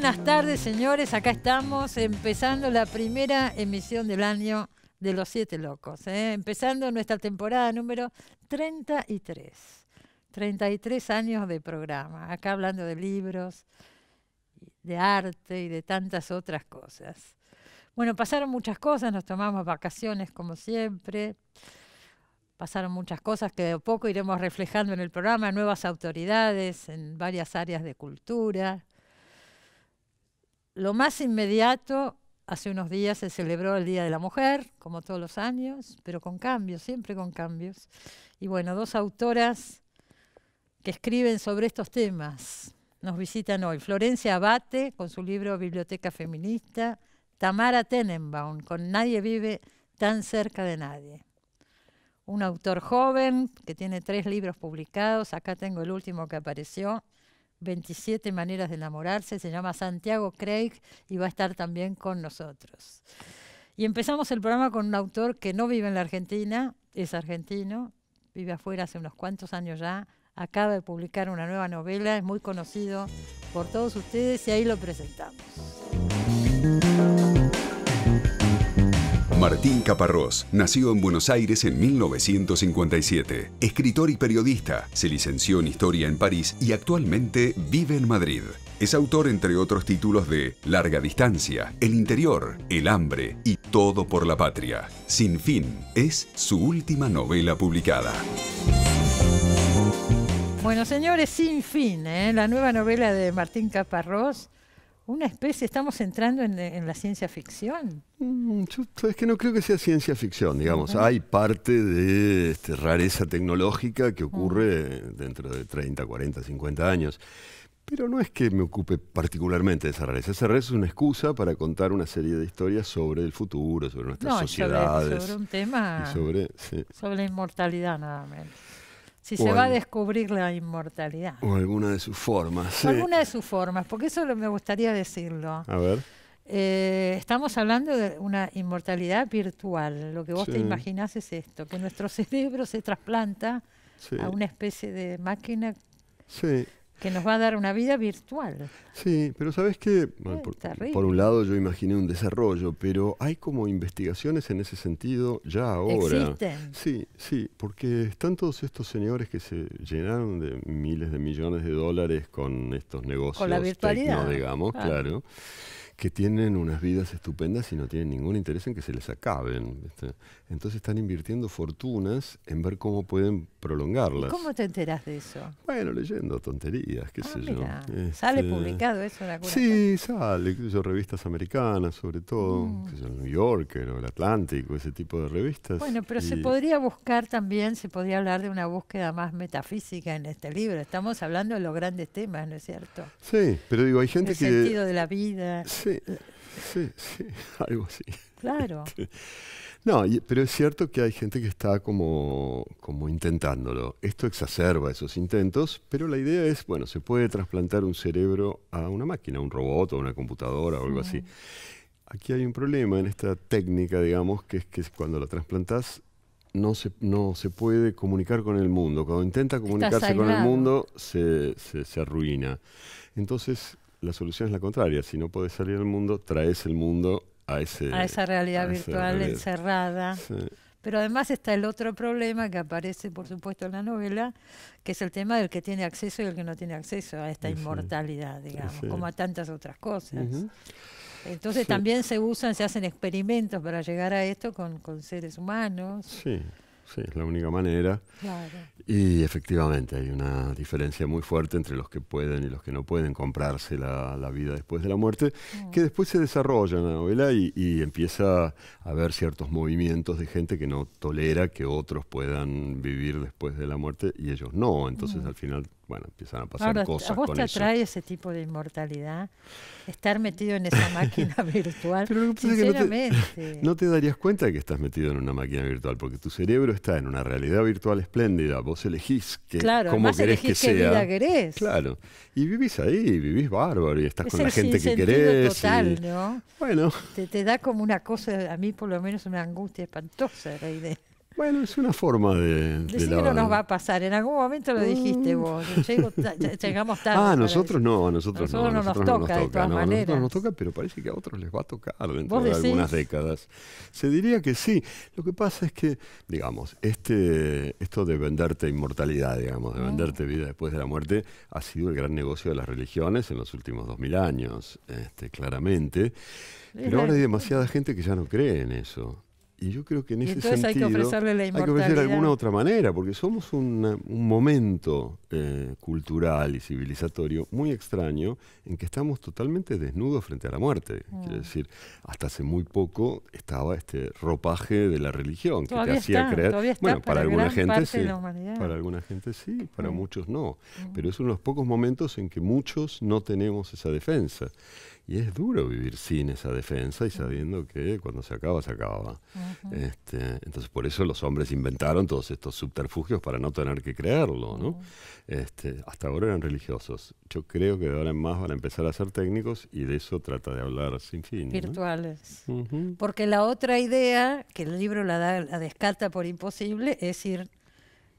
buenas tardes, señores. Acá estamos empezando la primera emisión del año de Los Siete Locos. ¿eh? Empezando nuestra temporada número 33. 33 años de programa. Acá hablando de libros, de arte y de tantas otras cosas. Bueno, pasaron muchas cosas, nos tomamos vacaciones como siempre. Pasaron muchas cosas que de poco iremos reflejando en el programa, nuevas autoridades en varias áreas de cultura, lo más inmediato, hace unos días se celebró el Día de la Mujer, como todos los años, pero con cambios, siempre con cambios. Y bueno, dos autoras que escriben sobre estos temas nos visitan hoy. Florencia Abate con su libro Biblioteca Feminista, Tamara Tenenbaum con Nadie vive tan cerca de nadie. Un autor joven que tiene tres libros publicados, acá tengo el último que apareció, 27 maneras de enamorarse, se llama Santiago Craig y va a estar también con nosotros. Y empezamos el programa con un autor que no vive en la Argentina, es argentino, vive afuera hace unos cuantos años ya, acaba de publicar una nueva novela, es muy conocido por todos ustedes y ahí lo presentamos. Martín Caparrós nació en Buenos Aires en 1957. Escritor y periodista, se licenció en Historia en París y actualmente vive en Madrid. Es autor, entre otros títulos, de Larga Distancia, El Interior, El Hambre y Todo por la Patria. Sin fin es su última novela publicada. Bueno, señores, Sin fin, ¿eh? la nueva novela de Martín Caparrós una especie, estamos entrando en, la ciencia ficción. Mm, es que no creo que sea ciencia ficción, digamos. Hay parte de este, rareza tecnológica que ah. ocurre dentro de 30, 40, 50 años. Pero no es que me ocupe particularmente de esa rareza. Esa rareza es una excusa para contar una serie de historias sobre el futuro, sobre nuestras sociedades. Sobre, un tema. sobre, sí. inmortalidad, nada menos si se va a descubrir la inmortalidad. O alguna de sus formas. O alguna de sus formas, porque eso me gustaría decirlo. A ver. Eh, estamos hablando de una inmortalidad virtual. Lo que vos te imaginás es esto, que nuestro cerebro se trasplanta a una especie de máquina sí. Que nos va a dar una vida virtual. Sí, pero sabes que, eh, por, un lado yo imaginé un desarrollo, pero hay como investigaciones en ese sentido ya ahora. Sí, sí, porque están todos estos señores que se llenaron de miles de millones de dólares con estos negocios. Con la virtualidad. digamos, ah. claro que tienen unas vidas estupendas y no tienen ningún interés en que se les acaben. Entonces están invirtiendo fortunas en ver cómo pueden prolongarlas. ¿Cómo te enteras de eso? Bueno, leyendo tonterías, qué ah, sé yo. Este, ¿Sale publicado eso en alguna Sí, sale, revistas americanas sobre todo, el mm. New Yorker o el Atlántico, ese tipo de revistas. Bueno, pero se podría buscar también, se podría hablar de una búsqueda más metafísica en este libro. Estamos hablando de los grandes temas, ¿no es cierto? Sí, pero digo, hay gente que... El sentido de la vida. Sí, Sí, sí, algo así. Claro. No, pero es cierto que hay gente que está como, como intentándolo. Esto exacerba esos intentos, pero la idea es, bueno, se puede trasplantar un cerebro a una máquina, a un robot o a una computadora o algo así. Aquí hay un problema en esta técnica, digamos, que es que cuando la trasplantas no se, no se puede comunicar con el mundo. Cuando intenta comunicarse con el mundo, se, arruina. Entonces, la solución es la contraria. Si no podés salir al mundo, traes el mundo a, ese, a esa realidad virtual encerrada. Pero además está el otro problema que aparece, por supuesto, en la novela, que es el tema del que tiene acceso y el que no tiene acceso a esta inmortalidad, digamos, como a tantas otras cosas. Entonces también se usan, se hacen experimentos para llegar a esto con, con seres humanos. Sí sí, es la única manera. Claro. Y efectivamente hay una diferencia muy fuerte entre los que pueden y los que no pueden comprarse la, vida después de la muerte, mm. que después se desarrolla en la novela y, empieza a haber ciertos movimientos de gente que no tolera que otros puedan vivir después de la muerte y ellos no. Entonces mm. al final bueno, empiezan a pasar cosas. ¿A vos te atrae ese tipo de inmortalidad? Estar metido en esa máquina virtual. Sinceramente. no, te, darías cuenta de que estás metido en una máquina virtual, porque tu cerebro está en una realidad virtual espléndida. Vos elegís que, cómo querés que qué sea. Vida querés. Claro. Y vivís ahí, vivís bárbaro, y estás con la gente que querés. Total, ¿no? Bueno. Te, te, da como una cosa, a mí por lo menos una angustia espantosa la idea. Bueno, es una forma de. de Decir no nos va a pasar. En algún momento lo dijiste mm. vos. llegamos tarde. Ah, nosotros no, a nosotros, no. A nosotros no nos toca, de todas no, Nosotros nos toca, pero parece que a otros les va a tocar dentro de algunas décadas. Se diría que sí. Lo que pasa es que, digamos, este, esto de venderte inmortalidad, digamos, de mm. venderte vida después de la muerte, ha sido el gran negocio de las religiones en los últimos dos mil años, este, claramente. Pero ahora hay demasiada gente que ya no cree en eso. Y yo creo que en ese sentido hay que ofrecerle la inmortalidad. Hay alguna otra manera, porque somos un momento eh, cultural y civilizatorio muy extraño en que estamos totalmente desnudos frente a la muerte. Mm. Quiero decir, hasta hace muy poco estaba este ropaje de la religión que te hacía creer. bueno, para, alguna gente sí. Para alguna gente sí, para muchos no. Mm. Pero es uno de los pocos momentos en que muchos no tenemos esa defensa. Y es duro vivir sin esa defensa y sabiendo que cuando se acaba, se acaba. Este, entonces, por eso los hombres inventaron todos estos subterfugios para no tener que creerlo. este, hasta ahora eran religiosos. Yo creo que de ahora en más van a empezar a ser técnicos y de eso trata de hablar sin fin. Virtuales. Porque la otra idea, que el libro la, da, la descarta por imposible, es ir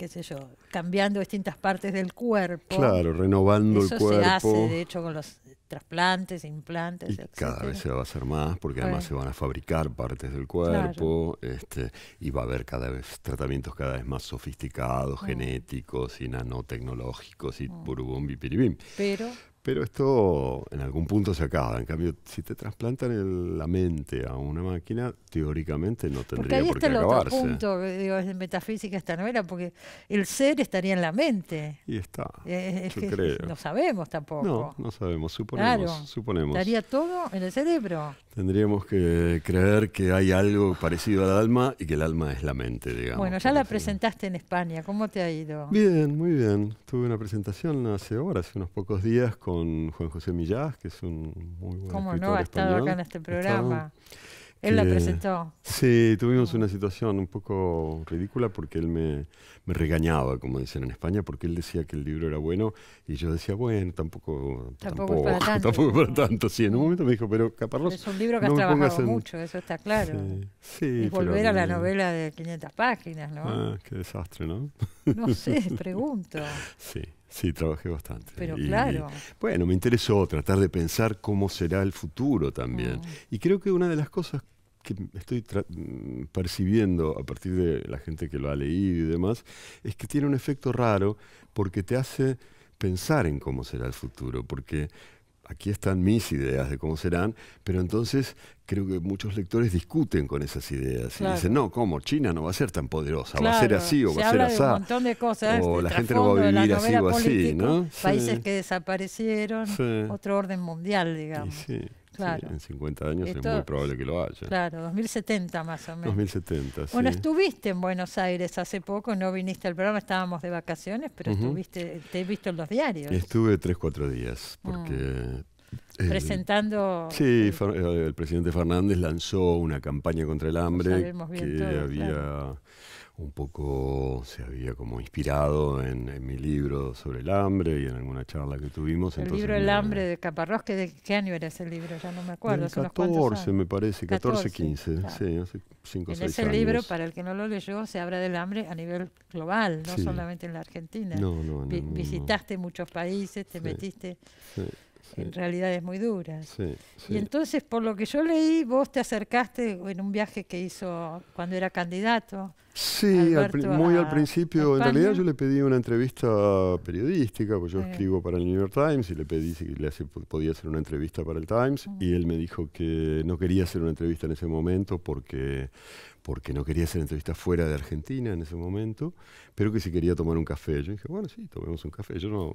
qué sé yo, cambiando distintas partes del cuerpo. Claro, renovando el cuerpo. Eso se hace, de hecho, con los trasplantes, implantes, y Cada vez se va a hacer más, porque además se van a fabricar partes del cuerpo, este, y va a haber cada vez tratamientos cada vez más sofisticados, mm. genéticos y nanotecnológicos y mm. piribim. Pero pero esto en algún punto se acaba. En cambio, si te trasplantan la mente a una máquina, teóricamente no tendría por qué está el acabarse. Otro punto, digo, es metafísica esta novela, porque el ser estaría en la mente. Y está. Eh, eh, no sabemos tampoco. No, no sabemos. Suponemos, suponemos. Estaría todo en el cerebro. Tendríamos que creer que hay algo parecido al alma y que el alma es la mente, digamos. Bueno, ya la presentaste en España. ¿Cómo te ha ido? Bien, muy bien. Tuve una presentación hace horas, hace unos pocos días. Con con Juan José Millás, que es un muy buen ¿Cómo no? Ha estado acá en este programa. él la presentó. Sí, tuvimos una situación un poco ridícula porque él me, regañaba, como dicen en España, porque él decía que el libro era bueno y yo decía, bueno, tampoco, tampoco, tampoco para tanto. Sí, en un momento me dijo, pero Caparrós. Es un libro que no has trabajado mucho, eso está claro. Sí, y volver a la novela de 500 páginas, ¿no? Ah, qué desastre, ¿no? No sé, pregunto. sí. Sí, trabajé bastante. Pero claro. Bueno, me interesó tratar de pensar cómo será el futuro también. Ah. Y creo que una de las cosas que estoy mm, percibiendo a partir de la gente que lo ha leído y demás, es que tiene un efecto raro porque te hace pensar en cómo será el futuro, porque aquí están mis ideas de cómo serán, pero entonces creo que muchos lectores discuten con esas ideas y dicen, no, ¿cómo? China no va a ser tan poderosa, va a ser así o va a ser así. O este la gente no va a vivir así o así, ¿no? Países que desaparecieron, otro orden mundial, digamos. Sí en 50 años es muy probable que lo haya. Claro, 2070 más o menos. 2070, sí. Bueno, estuviste en Buenos Aires hace poco, no viniste al programa, estábamos de vacaciones, pero estuviste, te he visto en los diarios. Estuve 3, 4 días, porque ah. Eh, presentando. Sí, eh, el, presidente Fernández lanzó una campaña contra el hambre que había un poco se había como inspirado en, mi libro sobre el hambre y en alguna charla que tuvimos. El libro El hambre de Caparrós, que de qué año era ese libro, ya no me acuerdo. 14 me parece, 14, 15, sí, hace 5 o 6 ese libro, para el que no lo leyó, se habla del hambre a nivel global, no solamente en la Argentina. visitaste muchos países, te metiste en realidad es muy duras. Y entonces, por lo que yo leí, vos te acercaste en un viaje que hizo cuando era candidato. Sí, muy al principio. En realidad yo le pedí una entrevista periodística, porque yo escribo para el New York Times y le pedí si le podía hacer una entrevista para el Times y él me dijo que no quería hacer una entrevista en ese momento porque porque no quería hacer entrevistas fuera de Argentina en ese momento, pero que si quería tomar un café. Yo dije, bueno, sí, tomemos un café. Yo no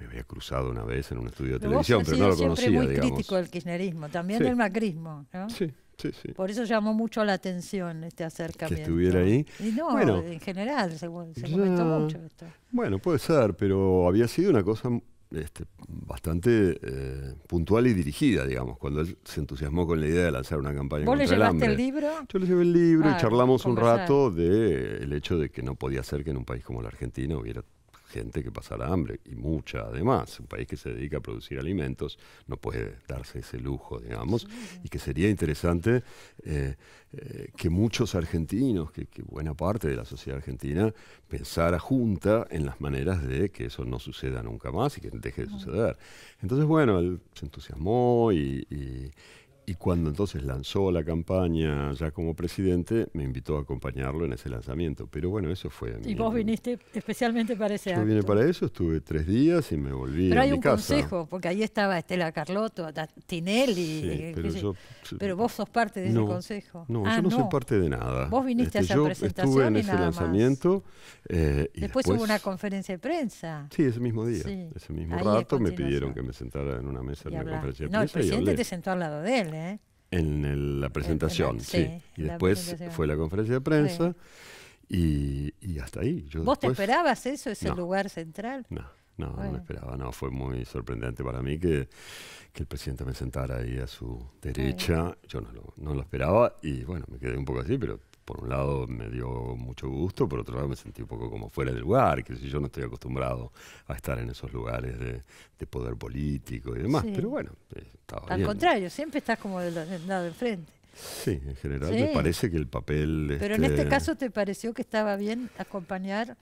me había cruzado una vez en un estudio de televisión, pero no lo conocía. muy crítico del kirchnerismo, también el macrismo, Sí, sí, sí. Por eso llamó mucho la atención este acercamiento. Que estuviera ahí. Y no, en general, se, se comentó mucho esto. Bueno, puede ser, pero había sido una cosa este, bastante eh, puntual y dirigida, digamos, cuando él se entusiasmó con la idea de lanzar una campaña. ¿Vos le llevaste el, libro? Yo le llevé el libro y ah, charlamos un rato del el hecho de que no podía ser que en un país como el argentino hubiera que pasará hambre, y mucha además. Un país que se dedica a producir alimentos no puede darse ese lujo, digamos, y que sería interesante eh, eh, que muchos argentinos, que, buena parte de la sociedad argentina, pensara junta en las maneras de que eso no suceda nunca más y que deje de suceder. Entonces, bueno, él se entusiasmó y y cuando entonces lanzó la campaña ya como presidente, me invitó a acompañarlo en ese lanzamiento. Pero bueno, eso fue... Y vos viniste especialmente para ese Yo vine para eso, estuve tres días y me volví Pero hay un consejo, porque ahí estaba Estela Carlotto, Tinelli... pero, vos sos parte de ese consejo. No, yo ah, no, soy parte de nada. Vos viniste a este, esa presentación estuve en ese lanzamiento. Eh, y después, hubo una conferencia de prensa. Sí, ese mismo día. Ese mismo rato me pidieron que me sentara en una mesa de conferencia de prensa. No, el presidente te sentó al lado de él. ¿eh? En la presentación, sí. Y después fue la conferencia de prensa y, hasta ahí. ¿Vos te esperabas eso, ese lugar central? No, no, me esperaba, no. Fue muy sorprendente para mí que, el presidente me sentara ahí a su derecha. Yo no lo esperaba y bueno, me quedé un poco así, pero por un lado me dio mucho gusto, por otro lado me sentí un poco como fuera del lugar, que si yo no estoy acostumbrado a estar en esos lugares de, poder político y demás, pero bueno, eh, estaba Al contrario, siempre estás como del lado de enfrente. Sí, en general me parece que el papel... Pero en este, este caso te pareció que estaba bien acompañar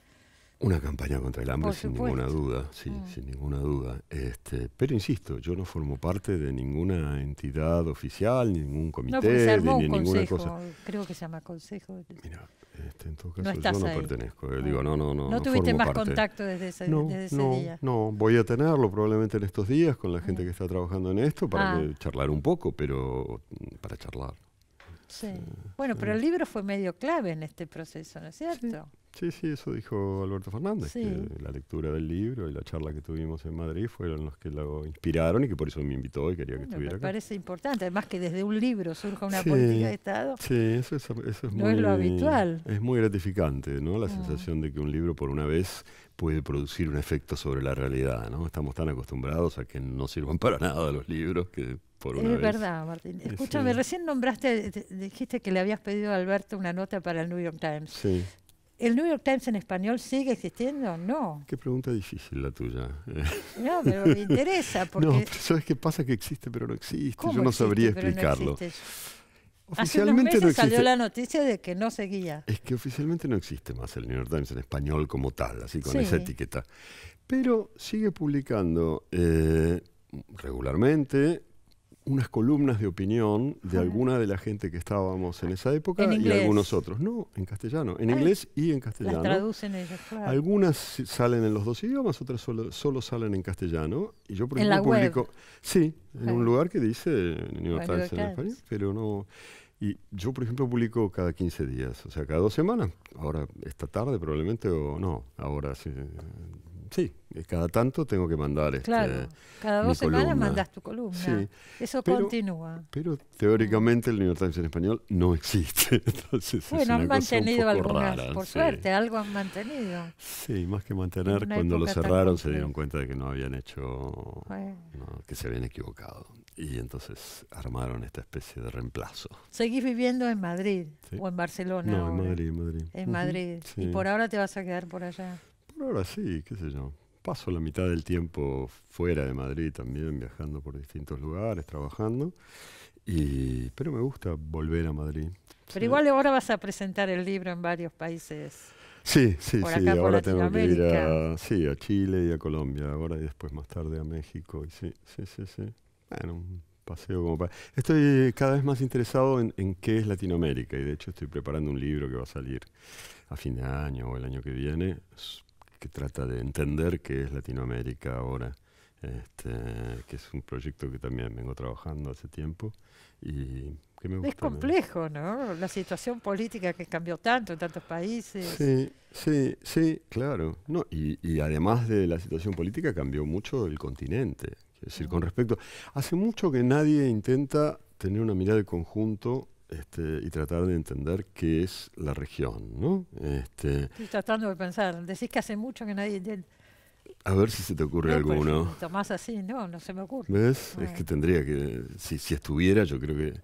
una campaña contra el hambre, sin ninguna duda, sí, mm. sin ninguna duda. Este, pero insisto, yo no formo parte de ninguna entidad oficial, ningún comité, no, ni, ninguna consejo, cosa. Creo que se llama consejo. Mira, este, en todo caso, no yo no pertenezco. Eh, ah. no. no, no, no. No tuviste más contacto desde ese, desde ese día. No, voy a tenerlo probablemente en estos días con la ah. gente que está trabajando en esto para ah. charlar un poco, pero para charlar. Bueno, pero el libro fue medio clave en este proceso, ¿no es cierto? Sí, sí, eso dijo Alberto Fernández, que la lectura del libro y la charla que tuvimos en Madrid fueron los que lo inspiraron y que por eso me invitó y quería que estuviera me parece importante, además que desde un libro surja una política de Estado. Sí, eso es, eso no es lo habitual. Es muy gratificante, ¿no? La ah. sensación de que un libro por una vez puede producir un efecto sobre la realidad, ¿no? Estamos tan acostumbrados a que no sirvan para nada los libros que es verdad, Martín. Eh, Escúchame, recién nombraste, dijiste que le habías pedido a Alberto una nota para el New York Times. Sí. ¿El New York Times en español sigue existiendo? No. Qué pregunta difícil la tuya. No, pero me interesa. Porque no, ¿sabes qué pasa? Que existe, pero no existe. Yo no sabría explicarlo. oficialmente Hace unos salió la noticia de que no seguía. Es que oficialmente no existe más el New York Times en español como tal, así con esa etiqueta. Pero sigue publicando eh, regularmente unas columnas de opinión de alguna de la gente que estábamos en esa época y algunos otros. No, en castellano, en ah, inglés y en castellano. Las traducen ellos, Algunas salen en los dos idiomas, otras solo, salen en castellano. Y yo, por ejemplo, publico. Sí, en un ah. lugar que dice New York Times en español, pero no. Y yo, por ejemplo, publico cada 15 días, o sea, cada dos semanas. Ahora, esta tarde probablemente, o no, ahora sí Sí, eh, cada tanto tengo que mandar. Este, claro, cada dos semanas mandas tu columna. Eso continúa. Pero teóricamente el New York Times en español no existe. Entonces bueno, han mantenido algunas, por suerte, algo han mantenido. Sí, más que mantener, cuando lo cerraron se dieron cuenta de que no habían hecho, que se habían equivocado. Y entonces armaron esta especie de reemplazo. ¿Seguís viviendo en Madrid o en Barcelona? No, en Madrid, Madrid. En Madrid. ¿Y por ahora te vas a quedar por allá? ahora sí, qué sé yo. Paso la mitad del tiempo fuera de Madrid también, viajando por distintos lugares, trabajando. pero me gusta volver a Madrid. Pero igual ahora vas a presentar el libro en varios países. Sí, sí, sí. ahora tengo que ir a, Chile y a Colombia, ahora y después más tarde a México. sí, sí, sí, sí. Bueno, un paseo como para... Estoy cada vez más interesado en, en, qué es Latinoamérica y de hecho estoy preparando un libro que va a salir a fin de año o el año que viene que trata de entender qué es Latinoamérica ahora, este, que es un proyecto que también vengo trabajando hace tiempo y que me Es complejo, ¿no? La situación política que cambió tanto en tantos países. Sí, sí, sí, claro. No, y, y además de la situación política cambió mucho el continente. Es decir, mm. con respecto, hace mucho que nadie intenta tener una mirada de conjunto este, y tratar de entender qué es la región, ¿no? Este, Estoy tratando de pensar. Decís que hace mucho que nadie A ver si se te ocurre alguno. tomás así, no, no se me ocurre. ¿Ves? Es que tendría que, si, si estuviera, yo creo que,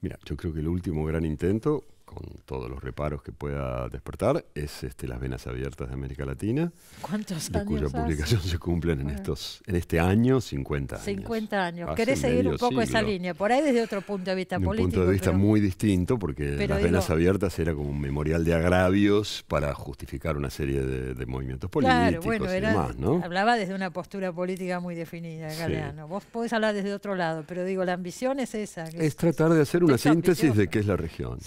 mira, yo creo que el último gran intento con todos los reparos que pueda despertar, es este, Las Venas Abiertas de América Latina. Cuya publicación se cumplen en, ah. estos, en este año 50 años. 50 años. ¿Querés seguir un poco esa línea? Por ahí desde otro punto de vista político. Un punto de vista muy distinto, porque Las Venas Abiertas era como un memorial de agravios para justificar una serie de, movimientos políticos Hablaba desde una postura política muy definida, Galeano. Vos podés hablar desde otro lado, pero digo, la ambición es esa. Es, tratar de hacer una síntesis de qué es la región.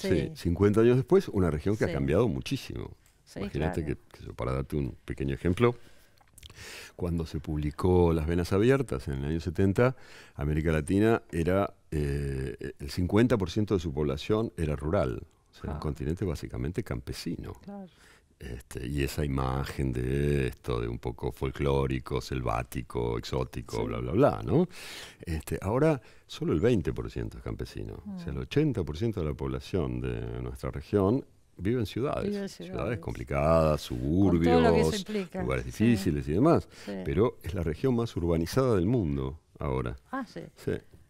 50 años después, una región que ha cambiado muchísimo. Imagínate que, para darte un pequeño ejemplo, cuando se publicó Las Venas Abiertas en el año 70, América Latina era, eh, el 50% de su población era rural, o sea, un ah. continente básicamente campesino. Claro. Este, y esa imagen de esto, de un poco folclórico, selvático, exótico, bla, bla, bla, ¿no? Este, ahora, solo el 20% es campesino. O sea, el 80% mm. de la población de nuestra región vive en ciudades. ciudades. complicadas, suburbios, lugares difíciles y demás. Pero es la región más urbanizada del mundo ahora. Ah, sí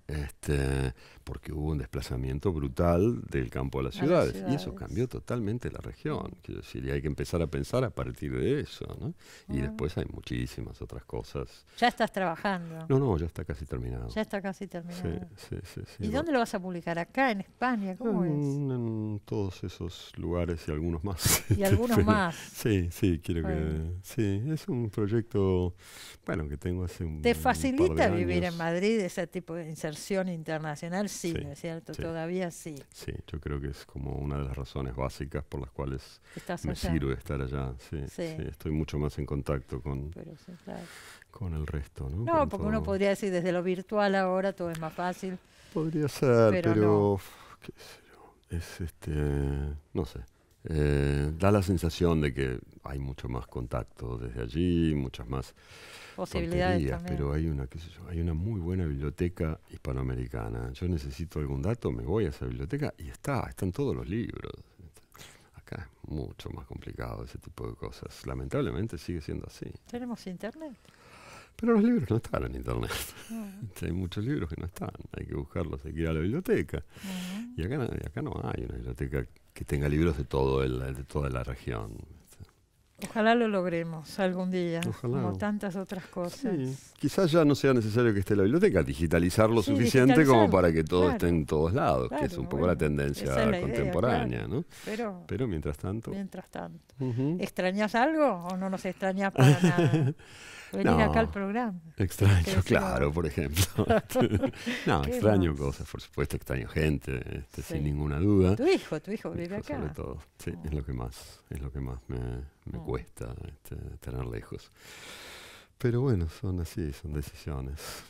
este, porque hubo un desplazamiento brutal del campo a las, ciudades, y eso cambió totalmente la región. Quiero decir, y hay que empezar a pensar a partir de eso, Y ah. después hay muchísimas otras cosas. Ya estás trabajando. No, no, ya está casi terminado. Ya está casi terminado. ¿Y dónde lo vas a publicar? ¿Acá, en España? ¿Cómo en, es? En todos esos lugares y algunos más. Y algunos más. Sí, sí, quiero que. Sí, es un proyecto, bueno, que tengo hace un. ¿Te facilita de vivir en Madrid ese tipo de inserción? internacional, sí, es cierto? Todavía sí. Sí, yo creo que es como una de las razones básicas por las cuales me sirve estar allá. Sí, estoy mucho más en contacto con, con el resto. No, porque uno podría decir desde lo virtual ahora todo es más fácil. Podría ser, pero, no. sé es este, no sé, eh, da la sensación de que hay mucho más contacto desde allí, muchas más posibilidades. Pero hay una, hay una muy buena biblioteca hispanoamericana. Yo necesito algún dato, me voy a esa biblioteca y está, están todos los libros. Acá es mucho más complicado ese tipo de cosas. Lamentablemente sigue siendo así. ¿Tenemos internet? Pero los libros no están en internet. Mm. hay muchos libros que no están. Hay que buscarlos, hay que ir a la biblioteca. Y acá, no hay una biblioteca que tenga libros de, todo el, de toda la región. Ojalá lo logremos algún día, como tantas otras cosas. Quizás ya no sea necesario que esté la biblioteca, digitalizar lo suficiente como para que todo esté en todos lados, que es un poco la tendencia contemporánea, ¿no? Pero, mientras tanto. Mientras tanto. ¿Extrañas algo o no nos extrañas para nada? Venir acá al programa. Extraño, claro, por ejemplo. no, extraño cosas, por supuesto, extraño gente, este, sin ninguna duda. Tu hijo, tu hijo vive acá. Sobre todo, sí, es lo que más, es lo que más me me mm. cuesta estar tener lejos. Pero bueno, son así, son decisiones.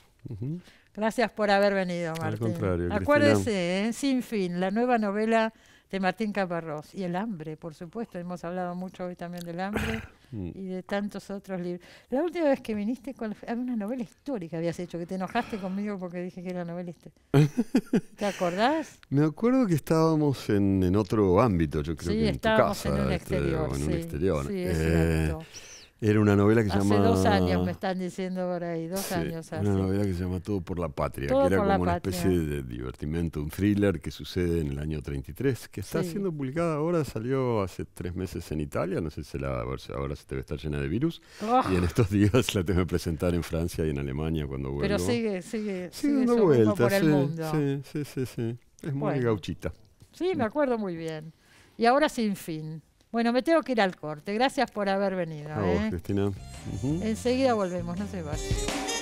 Gracias por haber venido, Martín. Al contrario, Acuérdese, ¿eh? Sin Fin, la nueva novela de Martín Caparrós. Y el hambre, por supuesto, hemos hablado mucho hoy también del hambre. Mm. y de tantos otros libros. La última vez que viniste, ¿cuál fue? Ah, una novela histórica habías hecho, que te enojaste conmigo porque dije que era novela histórica. ¿Te acordás? Me acuerdo que estábamos en, otro ámbito, yo creo que en tu casa. Este, en un exterior. en eh, un era una novela que se llama... Hace dos años me están diciendo por ahí, dos años Una novela que se llama Todo por la Patria, que era como una especie de divertimento, un thriller que sucede en el año 33, que está siendo publicada ahora, salió hace tres meses en Italia, no sé si la, ahora se debe estar llena de virus, oh. y en estos días la tengo que presentar en Francia y en Alemania cuando vuelva. Pero sigue, sigue, sigue, dando vueltas por el sí, Sí, sí, sí, Es muy gauchita. Sí, me acuerdo muy bien. Y ahora sin fin. Bueno, me tengo que ir al corte. Gracias por haber venido. ¿eh? Cristina. Enseguida volvemos, no se vayan.